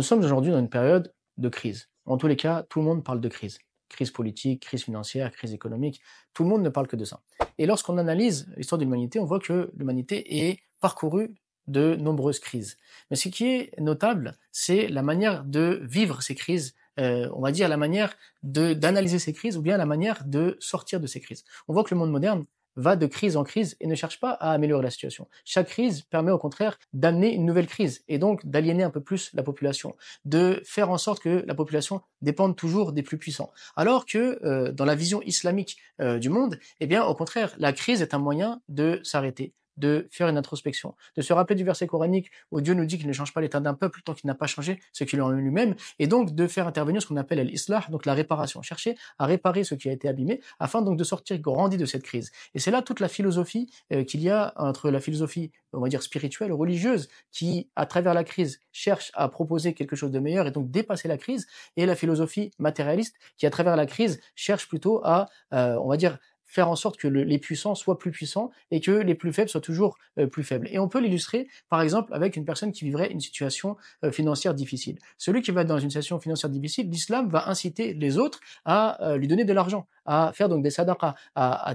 Nous sommes aujourd'hui dans une période de crise. En tous les cas, tout le monde parle de crise. Crise politique, crise financière, crise économique, tout le monde ne parle que de ça. Et lorsqu'on analyse l'histoire de l'humanité, on voit que l'humanité est parcourue de nombreuses crises. Mais ce qui est notable, c'est la manière de vivre ces crises, euh, on va dire la manière d'analyser ces crises ou bien la manière de sortir de ces crises. On voit que le monde moderne va de crise en crise et ne cherche pas à améliorer la situation. Chaque crise permet au contraire d'amener une nouvelle crise et donc d'aliéner un peu plus la population, de faire en sorte que la population dépende toujours des plus puissants. Alors que euh, dans la vision islamique euh, du monde, eh bien au contraire, la crise est un moyen de s'arrêter, de faire une introspection, de se rappeler du verset coranique où Dieu nous dit qu'il ne change pas l'état d'un peuple tant qu'il n'a pas changé ce qu'il en est lui-même, et donc de faire intervenir ce qu'on appelle l'islah, donc la réparation, chercher à réparer ce qui a été abîmé, afin donc de sortir grandi de cette crise. Et c'est là toute la philosophie euh, qu'il y a entre la philosophie, on va dire, spirituelle, religieuse, qui, à travers la crise, cherche à proposer quelque chose de meilleur et donc dépasser la crise, et la philosophie matérialiste, qui, à travers la crise, cherche plutôt à, euh, on va dire, faire en sorte que les puissants soient plus puissants et que les plus faibles soient toujours euh, plus faibles. Et on peut l'illustrer, par exemple, avec une personne qui vivrait une situation euh, financière difficile. Celui qui va dans une situation financière difficile, l'islam va inciter les autres à euh, lui donner de l'argent, à faire donc des sadaqas, à,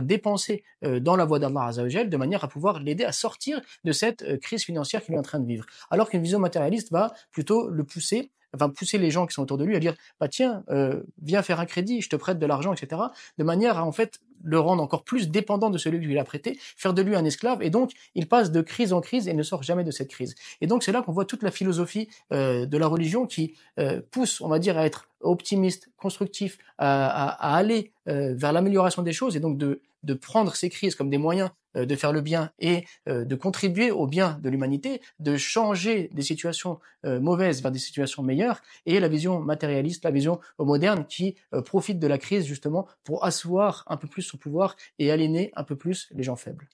dépenser dans la voie d'Allah Azzawajal, de manière à pouvoir l'aider à sortir de cette crise financière qu'il est en train de vivre. Alors qu'une vision matérialiste va plutôt le pousser va pousser les gens qui sont autour de lui à dire bah tiens euh, viens faire un crédit je te prête de l'argent etc de manière à en fait le rendre encore plus dépendant de celui qui lui l'a prêté faire de lui un esclave et donc il passe de crise en crise et ne sort jamais de cette crise et donc c'est là qu'on voit toute la philosophie euh, de la religion qui euh, pousse on va dire à être optimiste, constructif, à, aller euh, vers l'amélioration des choses et donc de, de prendre ces crises comme des moyens euh, de faire le bien et euh, de contribuer au bien de l'humanité, de changer des situations mauvaises vers des situations meilleures, et la vision matérialiste, la vision moderne qui profite de la crise justement pour asseoir un peu plus son pouvoir et aliéner un peu plus les gens faibles.